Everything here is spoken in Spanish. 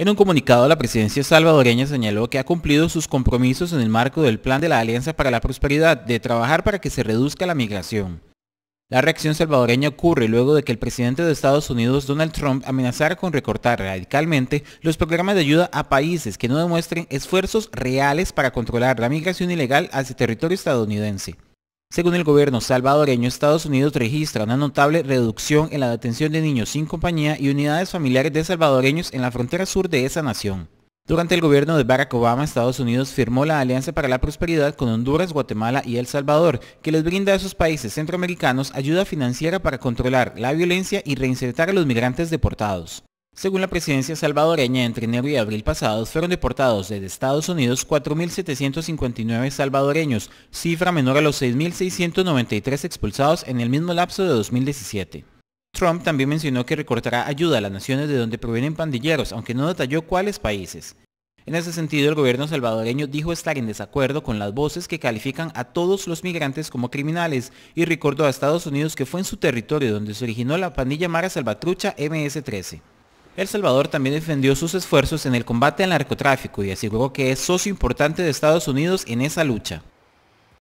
En un comunicado, la presidencia salvadoreña señaló que ha cumplido sus compromisos en el marco del plan de la Alianza para la Prosperidad de trabajar para que se reduzca la migración. La reacción salvadoreña ocurre luego de que el presidente de Estados Unidos, Donald Trump, amenazara con recortar radicalmente los programas de ayuda a países que no demuestren esfuerzos reales para controlar la migración ilegal hacia territorio estadounidense. Según el gobierno salvadoreño, Estados Unidos registra una notable reducción en la detención de niños sin compañía y unidades familiares de salvadoreños en la frontera sur de esa nación. Durante el gobierno de Barack Obama, Estados Unidos firmó la Alianza para la Prosperidad con Honduras, Guatemala y El Salvador, que les brinda a esos países centroamericanos ayuda financiera para controlar la violencia y reinsertar a los migrantes deportados. Según la presidencia salvadoreña, entre enero y abril pasados fueron deportados desde Estados Unidos 4.759 salvadoreños, cifra menor a los 6.693 expulsados en el mismo lapso de 2017. Trump también mencionó que recortará ayuda a las naciones de donde provienen pandilleros, aunque no detalló cuáles países. En ese sentido, el gobierno salvadoreño dijo estar en desacuerdo con las voces que califican a todos los migrantes como criminales y recordó a Estados Unidos que fue en su territorio donde se originó la pandilla Mara Salvatrucha MS-13. El Salvador también defendió sus esfuerzos en el combate al narcotráfico y aseguró que es socio importante de Estados Unidos en esa lucha.